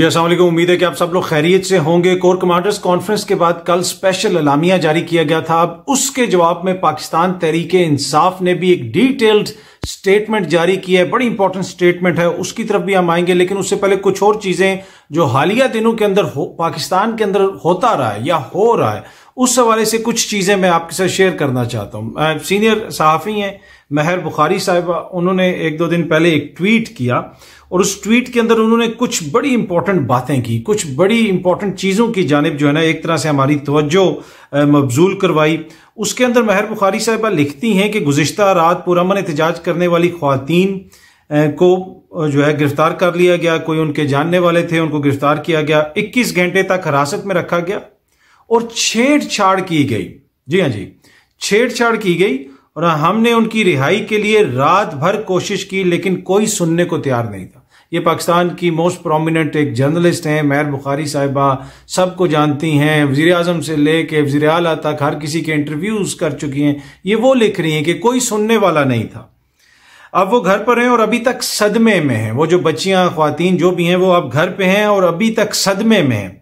जी असलम उम्मीद है कि आप सब लोग खैरियत से होंगे कोर कमांडर्स कॉन्फ्रेंस के बाद कल स्पेशल अलामिया जारी किया गया था अब उसके जवाब में पाकिस्तान तहरीक इंसाफ ने भी एक डिटेल्ड स्टेटमेंट जारी की है बड़ी इंपॉर्टेंट स्टेटमेंट है उसकी तरफ भी हम आएंगे लेकिन उससे पहले कुछ और चीजें जो हालिया दिनों के अंदर पाकिस्तान के अंदर होता रहा है या हो रहा है उस हवाले से कुछ चीज़ें मैं आपके साथ शेयर करना चाहता हूँ सीनियर सहाफ़ी हैं महर बुखारी साहिबा उन्होंने एक दो दिन पहले एक ट्वीट किया और उस ट्वीट के अंदर उन्होंने कुछ बड़ी इंपॉर्टेंट बातें की कुछ बड़ी इंपॉर्टेंट चीज़ों की जानब जो है ना एक तरह से हमारी तोज्जो मबजूल करवाई उसके अंदर महर बुखारी साहिबा लिखती हैं कि गुज्त रात पुरमन एहतजाज करने वाली खातन को जो है गिरफ्तार कर लिया गया कोई उनके जानने वाले थे उनको गिरफ्तार किया गया 21 घंटे तक हिरासत में रखा गया और छेड़छाड़ की गई जी हाँ जी छेड़छाड़ की गई और हमने उनकी रिहाई के लिए रात भर कोशिश की लेकिन कोई सुनने को तैयार नहीं था ये पाकिस्तान की मोस्ट प्रोमिनेंट एक जर्नलिस्ट हैं मैर बुखारी साहिबा सबको जानती हैं वजीर अजम से ले कर वजी अला तक हर किसी के इंटरव्यूज कर चुकी हैं ये वो लिख रही हैं कि कोई सुनने वाला नहीं था अब वो घर पर हैं और अभी तक सदमे में हैं वो जो बच्चियां खातन जो भी हैं वो अब घर पे हैं और अभी तक सदमे में हैं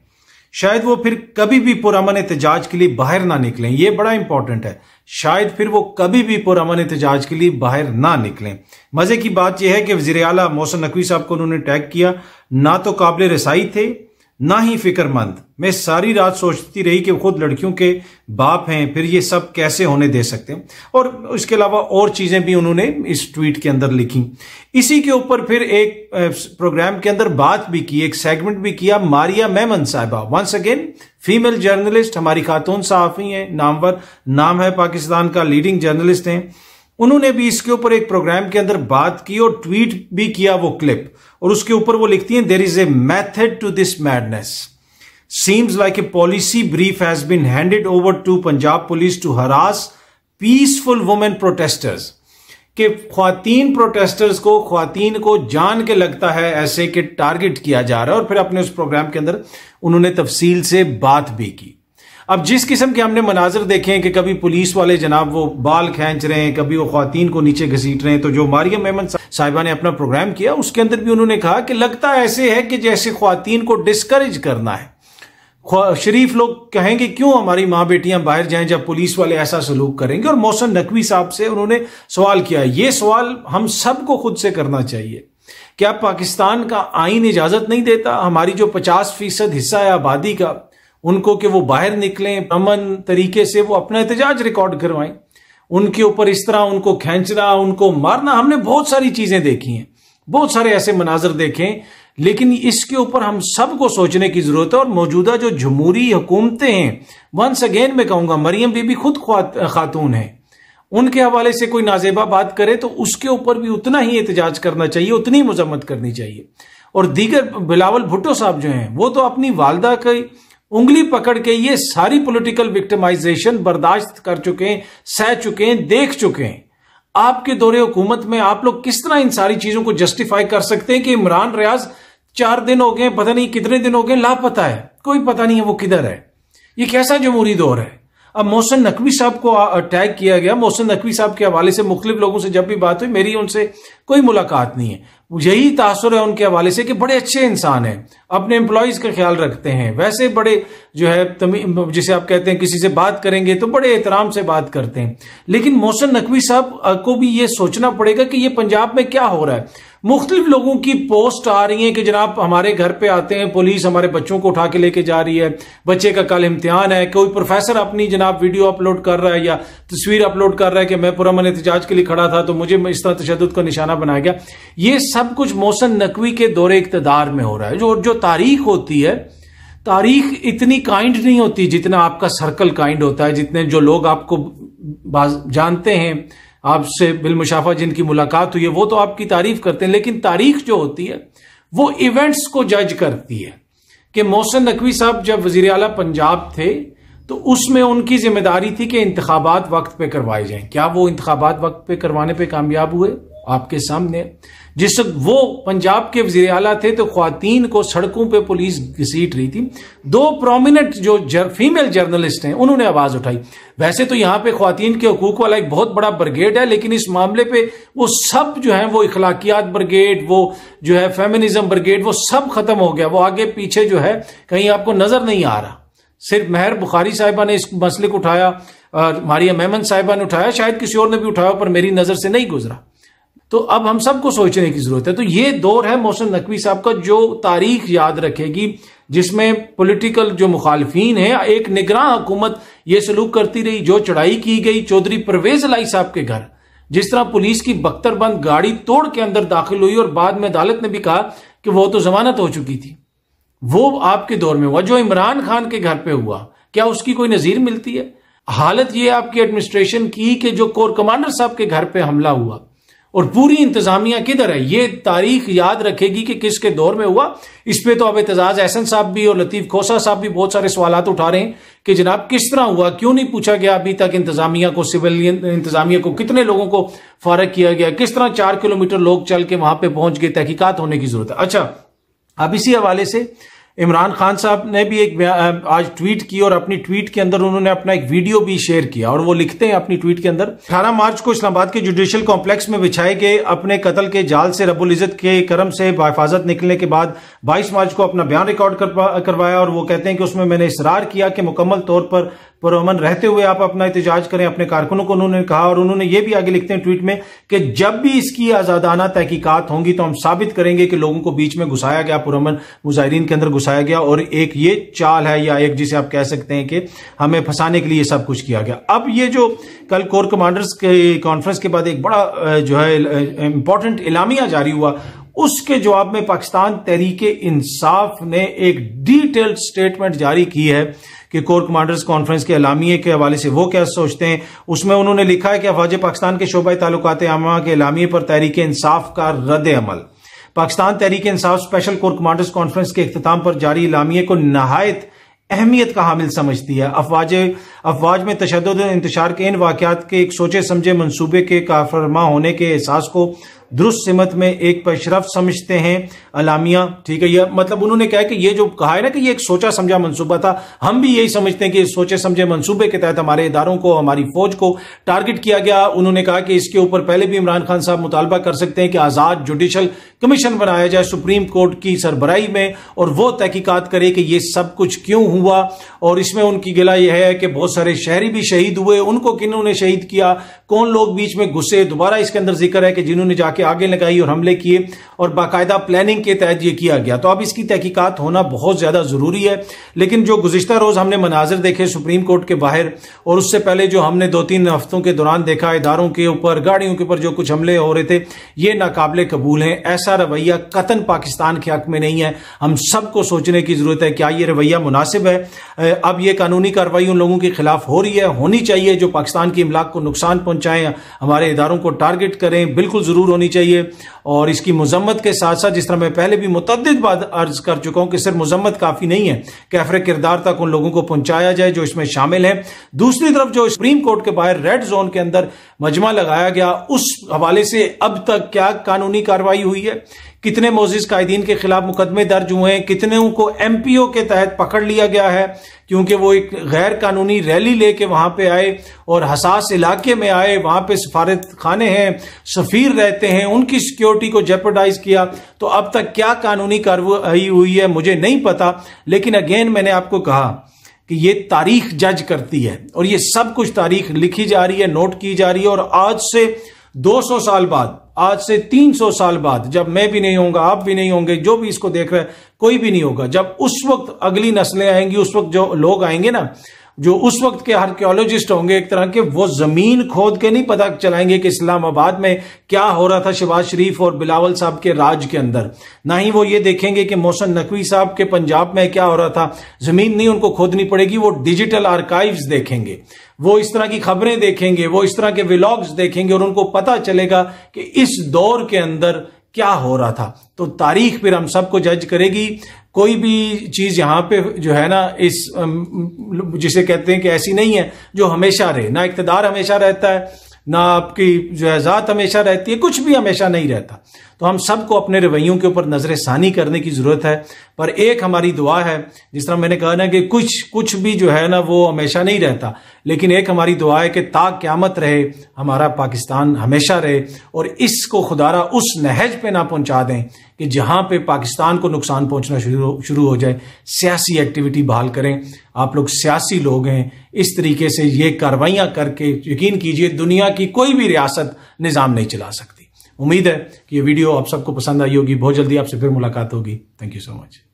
शायद वो फिर कभी भी पुरमन एहतजाज के लिए बाहर ना निकलें ये बड़ा इंपॉर्टेंट है शायद फिर वो कभी भी पुरमन एहतजाज के लिए बाहर ना निकलें मजे की बात यह है कि वजीर अला मोहसन नकवी साहब को उन्होंने टैग किया ना तो काबिल रसाई थे ना ही फिक्रमंद मैं सारी रात सोचती रही कि खुद लड़कियों के बाप हैं फिर ये सब कैसे होने दे सकते हैं और इसके अलावा और चीज़ें भी उन्होंने इस ट्वीट के अंदर लिखी इसी के ऊपर फिर एक प्रोग्राम के अंदर बात भी की एक सेगमेंट भी किया मारिया मेमन साहबा वंस अगेन फीमेल जर्नलिस्ट हमारी खातून साफी हैं नामवर नाम है पाकिस्तान का लीडिंग जर्नलिस्ट हैं उन्होंने भी इसके ऊपर एक प्रोग्राम के अंदर बात की और ट्वीट भी किया वो क्लिप और उसके ऊपर वो लिखती हैं there is a method to this madness seems like a policy brief has been handed over to Punjab police to harass peaceful women protesters के खातन प्रोटेस्टर्स को खातन को जान के लगता है ऐसे कि टारगेट किया जा रहा है और फिर अपने उस प्रोग्राम के अंदर उन्होंने तफसील से बात भी की अब जिस किस्म के हमने मनाजर देखे हैं कि कभी पुलिस वाले जनाब वो बाल खींच रहे हैं कभी वो खातन को नीचे घसीट रहे हैं तो जो मारियम अहमद साहिबा ने अपना प्रोग्राम किया उसके अंदर भी उन्होंने कहा कि लगता ऐसे है कि जैसे खातन को डिस्करेज करना है शरीफ लोग कहेंगे क्यों हमारी माँ बेटियां बाहर जाएं जब पुलिस वाले ऐसा सलूक करेंगे और मोहसन नकवी साहब से उन्होंने सवाल किया ये सवाल हम सबको खुद से करना चाहिए क्या पाकिस्तान का आइन इजाजत नहीं देता हमारी जो पचास फीसद हिस्सा है आबादी का उनको कि वो बाहर निकलें अमन तरीके से वो अपना एहतजाज रिकॉर्ड करवाएं उनके ऊपर इस तरह उनको खींचना उनको मारना हमने बहुत सारी चीजें देखी हैं बहुत सारे ऐसे मनाजर देखे लेकिन इसके ऊपर हम सबको सोचने की जरूरत है और मौजूदा जो जमहूरी हुकूमतें हैं वंस अगेन मैं कहूंगा मरियम बीबी खुद खातून है उनके हवाले से कोई नाजेबा बात करे तो उसके ऊपर भी उतना ही एहतजाज करना चाहिए उतनी मजम्मत करनी चाहिए और दीगर बिलावल भुट्टो साहब जो हैं वो तो अपनी वालदा के उंगली पकड़ के ये सारी पॉलिटिकल विक्टिमाइजेशन बर्दाश्त कर चुके हैं सह चुके हैं देख चुके हैं आपके दौरे हुकूमत में आप लोग किस तरह इन सारी चीजों को जस्टिफाई कर सकते हैं कि इमरान रियाज चार दिन हो गए पता नहीं कितने दिन हो गए लापता है कोई पता नहीं है वो किधर है ये कैसा जमहूरी दौर है अब मोहसन नकवी साहब को टैग किया गया मोहसन नकवी साहब के हवाले से मुख्तलिफ लोगों से जब भी बात हुई मेरी उनसे कोई मुलाकात नहीं है यही तासर है उनके हवाले से कि बड़े अच्छे इंसान हैं अपने एम्प्लॉयज़ का ख्याल रखते हैं वैसे बड़े जो है जिसे आप कहते हैं किसी से बात करेंगे तो बड़े एहतराम से बात करते हैं लेकिन मोहसन नकवी साहब को भी ये सोचना पड़ेगा कि ये पंजाब में क्या हो रहा है मुख्तलिफ लोगों की पोस्ट आ रही है कि जनाब हमारे घर पे आते हैं पुलिस हमारे बच्चों को उठा के लेके जा रही है बच्चे का कल इम्तिहान है कोई प्रोफेसर अपनी जनाब वीडियो अपलोड कर रहा है या तस्वीर अपलोड कर रहा है कि मैं पुरमन एहतजाज के लिए खड़ा था तो मुझे इस तरह तशद का निशाना बनाया गया ये सब कुछ मोहसन नकवी के दौरे इकतदार में हो रहा है जो जो तारीख होती है तारीख इतनी काइंड नहीं होती जितना आपका सर्कल काइंड होता है जितने जो लोग आपको जानते हैं आपसे बिलमुशाफा जिनकी मुलाकात हुई है वो तो आपकी तारीफ करते हैं लेकिन तारीख जो होती है वो इवेंट्स को जज करती है कि मोहसन नकवी साहब जब वजीर अला पंजाब थे तो उसमें उनकी जिम्मेदारी थी कि इंतबात वक्त पे करवाए जाएं क्या वो इंतबात वक्त पे करवाने पे कामयाब हुए आपके सामने जिस वो पंजाब के वजीर अला थे तो खातन को सड़कों पर पुलिस घसीट रही थी दो प्रोमिनेंट जो जर, फीमेल जर्नलिस्ट हैं उन्होंने आवाज उठाई वैसे तो यहाँ पे खातन के हकूक वाला एक बहुत बड़ा ब्रिगेड है लेकिन इस मामले पे वो सब जो है वो इखलाकियात ब्रिगेड वो जो है फेमिनिज्म ब्रिगेड वो सब खत्म हो गया वो आगे पीछे जो है कहीं आपको नजर नहीं आ रहा सिर्फ मेहर बुखारी साहिबा ने इस मसले को उठाया और मारिया मेमन साहिबा ने उठाया शायद किसी और ने भी उठाया पर मेरी नजर से नहीं गुजरा तो अब हम सबको सोचने की जरूरत है तो ये दौर है मोहसिन नकवी साहब का जो तारीख याद रखेगी जिसमें पॉलिटिकल जो मुखालफी है एक निगरान हुकूमत ये सलूक करती रही जो चढ़ाई की गई चौधरी परवेज लाई साहब के घर जिस तरह पुलिस की बख्तरबंद गाड़ी तोड़ के अंदर दाखिल हुई और बाद में अदालत ने भी कहा कि वो तो जमानत हो चुकी थी वो आपके दौर में हुआ जो इमरान खान के घर पे हुआ क्या उसकी कोई नजीर मिलती है हालत ये आपकी एडमिनिस्ट्रेशन की कि जो कोर कमांडर साहब के घर पे हमला हुआ और पूरी इंतजामिया किधर है ये तारीख याद रखेगी कि किसके दौर में हुआ इस पर तो अब एतजाज एहसन साहब भी और लतीफ़ खोसा साहब भी बहुत सारे सवाल उठा रहे हैं कि जनाब किस तरह हुआ क्यों नहीं पूछा गया अभी तक इंतजामिया को सिविलियन इंतजामिया को कितने लोगों को फारग किया गया किस तरह चार किलोमीटर लोग चल के वहां पर पहुंच गए तहकीकत होने की जरूरत है अच्छा अब इसी हवाले से इमरान खान साहब ने भी एक आज ट्वीट की और अपनी ट्वीट के अंदर उन्होंने अपना एक वीडियो भी शेयर किया और वो लिखते हैं अपनी ट्वीट के अंदर अठारह मार्च को इस्लामाबाद के जुडिशियल कॉम्प्लेक्स में बिछाए गए अपने कतल के जाल से रबुल इजत के करम से हिफाजत निकलने के बाद बाईस मार्च को अपना बयान रिकॉर्ड करवाया और वो कहते हैं कि उसमें मैंने इसरार किया कि मुकम्मल तौर पर पुरमन रहते हुए आप अपना एहतजाज करें अपने कारकुनों को उन्होंने कहा और उन्होंने ये भी आगे लिखते हैं ट्वीट में कि जब भी इसकी आज़ादाना तहकीकत होंगी तो हम साबित करेंगे कि लोगों को बीच में घुसाया गया पुरमन मुजाहरीन के अंदर घुसाया गया और एक ये चाल है या एक जिसे आप कह सकते हैं कि हमें फंसाने के लिए सब कुछ किया गया अब ये जो कल कोर कमांडर्स के कॉन्फ्रेंस के बाद एक बड़ा जो है इंपॉर्टेंट इलामिया जारी हुआ उसके जवाब में पाकिस्तान तहरीक इंसाफ ने एक डिटेल्ड स्टेटमेंट जारी की है कि कोर कमांडर्स कॉन्फ्रेंस के अलामिये के हवाले से वो क्या सोचते हैं उसमें उन्होंने लिखा है कि अफवाज पाकिस्तान के शोबा ताल्लुकात आमा के अलामिये पर तहरीक इंसाफ का रद्द अमल Pakistan Tehreek Insaf special corps commanders conference के अख्ताम पर जारी इलामिये को नहायत अहमियत का हामिल समझती है अफवाज अफवाज में तशद इंतशार के इन वाकत के एक सोचे समझे मनसूबे के काफरमा होने के एहसास को दुरुस्त सिमत में एक पेशरफ समझते हैं अलामिया ठीक है यह मतलब उन्होंने कहा कि ये जो कहा है ना कि ये एक सोचा समझा मंसूबा था हम भी यही समझते हैं कि सोचे समझे मंसूबे के तहत हमारे इदारों को हमारी फौज को टारगेट किया गया उन्होंने कहा कि इसके ऊपर पहले भी इमरान खान साहब मुतालबा कर सकते हैं कि आज़ाद जुडिशल कमीशन बनाया जाए सुप्रीम कोर्ट की सरबराही में और वो तहकीकत करे कि ये सब कुछ क्यों हुआ और इसमें उनकी गिला यह है कि बहुत सारे शहरी भी शहीद हुए उनको किन्हों ने शहीद किया कौन लोग बीच में घुसे दोबारा इसके अंदर जिक्र है कि जिन्होंने जाके आगे लगाई और हमले किए और बाकायदा प्लानिंग के तहत ये किया गया तो अब इसकी तहकीकत होना बहुत ज़्यादा ज़रूरी है लेकिन जो गुजशत रोज़ हमने मनाजिर देखे सुप्रीम कोर्ट के बाहर और उससे पहले जो हमने दो तीन हफ्तों के दौरान देखा इदारों के ऊपर गाड़ियों के ऊपर जो कुछ हमले हो रहे थे ये नाकबले कबूल हैं ऐसा ऐसा रवैया कतन पाकिस्तान के हक में नहीं है हम सबको सोचने की ज़रूरत है क्या हाँ, ये रवैया मुनासिब है अब ये कानूनी कार्रवाई उन लोगों के खिलाफ हो रही है होनी चाहिए जो पाकिस्तान की इमलाक को नुकसान पहुंचाएं हमारे इदारों को टारगेट करें बिल्कुल ज़रूर होनी चाहिए और इसकी मजम्मत के साथ साथ जिस तरह मैं पहले भी मुतद बात अर्ज कर चुका हूं कि सिर्फ मजम्मत काफ़ी नहीं है कैफरे किरदार तक उन लोगों को पहुंचाया जाए जो इसमें शामिल है दूसरी तरफ जो सुप्रीम कोर्ट के बाहर रेड जोन के अंदर मजमा लगाया गया उस हवाले से अब तक क्या कानूनी कार्रवाई हुई है कितने मोजिज कायदीन के खिलाफ मुकदमे दर्ज हुए हैं कितने को एम पी ओ के तहत पकड़ लिया गया है क्योंकि वो एक गैर कानूनी रैली लेके वहां पे आए और हसास इलाके में आए वहां पे सफारत खाने हैं सफ़ीर रहते हैं उनकी सिक्योरिटी को जेपरडाइज किया तो अब तक क्या कानूनी कार्रवाई हुई है मुझे नहीं पता लेकिन अगेन मैंने आपको कहा कि ये तारीख जज करती है और ये सब कुछ तारीख लिखी जा रही है नोट की जा रही है और आज से 200 साल बाद आज से 300 साल बाद जब मैं भी नहीं होऊंगा आप भी नहीं होंगे जो भी इसको देख रहा है कोई भी नहीं होगा जब उस वक्त अगली नस्लें आएंगी उस वक्त जो लोग आएंगे ना जो उस वक्त के आर्कियोलॉजिस्ट होंगे एक तरह के वो जमीन खोद के नहीं पता चलाएंगे कि इस्लामाबाद में क्या हो रहा था शिवाज शरीफ और बिलावल साहब के राज के अंदर ना ही वो ये देखेंगे कि मोहसन नकवी साहब के पंजाब में क्या हो रहा था जमीन नहीं उनको खोदनी पड़ेगी वो डिजिटल आर्काइव्स देखेंगे वो इस तरह की खबरें देखेंगे वो इस तरह के विलॉग्स देखेंगे और उनको पता चलेगा कि इस दौर के अंदर क्या हो रहा था तो तारीख फिर हम सबको जज करेगी कोई भी चीज़ यहां पे जो है ना इस जिसे कहते हैं कि ऐसी नहीं है जो हमेशा रहे ना इकतदार हमेशा रहता है ना आपकी जो है ज़ात हमेशा रहती है कुछ भी हमेशा नहीं रहता तो हम सबको अपने रवैयों के ऊपर नज़र षानी करने की ज़रूरत है पर एक हमारी दुआ है जिस तरह मैंने कहा ना कि कुछ कुछ भी जो है ना वो हमेशा नहीं रहता लेकिन एक हमारी दुआ है कि ता क्यामत रहे हमारा पाकिस्तान हमेशा रहे और इसको खुदारा उस नहज पे ना पहुंचा दें कि जहां पे पाकिस्तान को नुकसान पहुंचना शुरू शुरू हो जाए सियासी एक्टिविटी बहाल करें आप लोग सियासी लोग हैं इस तरीके से ये कार्रवाइयाँ करके यकीन कीजिए दुनिया की कोई भी रियासत निज़ाम नहीं चला सकती उम्मीद है कि ये वीडियो आप सबको पसंद आई होगी बहुत जल्दी आपसे फिर मुलाकात होगी थैंक यू सो मच